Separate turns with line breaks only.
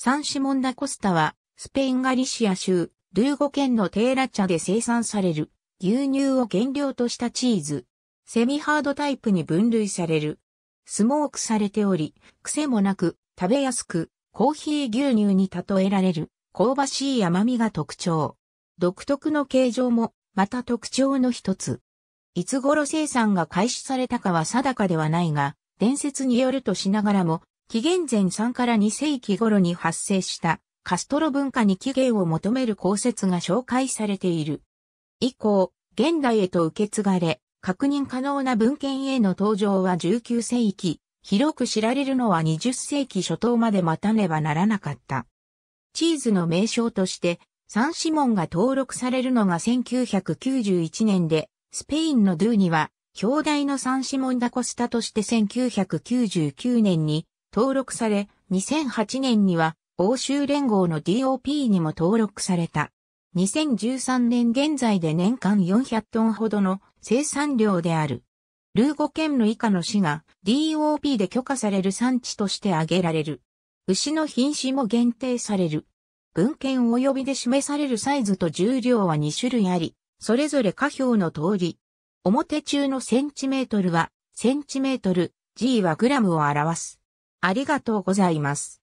サ
ンシモンダコスタは、スペインガリシア州、ルーゴ県のテーラチャで生産される、牛乳を原料としたチーズ。セミハードタイプに分類される。スモークされており、癖もなく、食べやすく、コーヒー牛乳に例えられる、香ばしい甘みが特徴。独特の形状も、また特徴の一つ。いつ頃生産が開始されたかは定かではないが、伝説によるとしながらも、紀元前3から2世紀頃に発生したカストロ文化に起源を求める考説が紹介されている。以降、現代へと受け継がれ、確認可能な文献への登場は19世紀、広く知られるのは20世紀初頭まで待たねばならなかった。チーズの名称として、サンシモンが登録されるのが1991年で、スペインのドゥには、表題のサンシモンダコスタとして1999年に登録され、2008年には欧州連合の DOP にも登録された。2013年現在で年間400トンほどの生産量である。ルーゴ県の以下の市が DOP で許可される産地として挙げられる。牛の品種も限定される。文献及びで示されるサイズと重量は2種類あり、それぞれ下表の通り。表中のセンチメートルは、センチメートル、G はグラムを表す。ありがとうございます。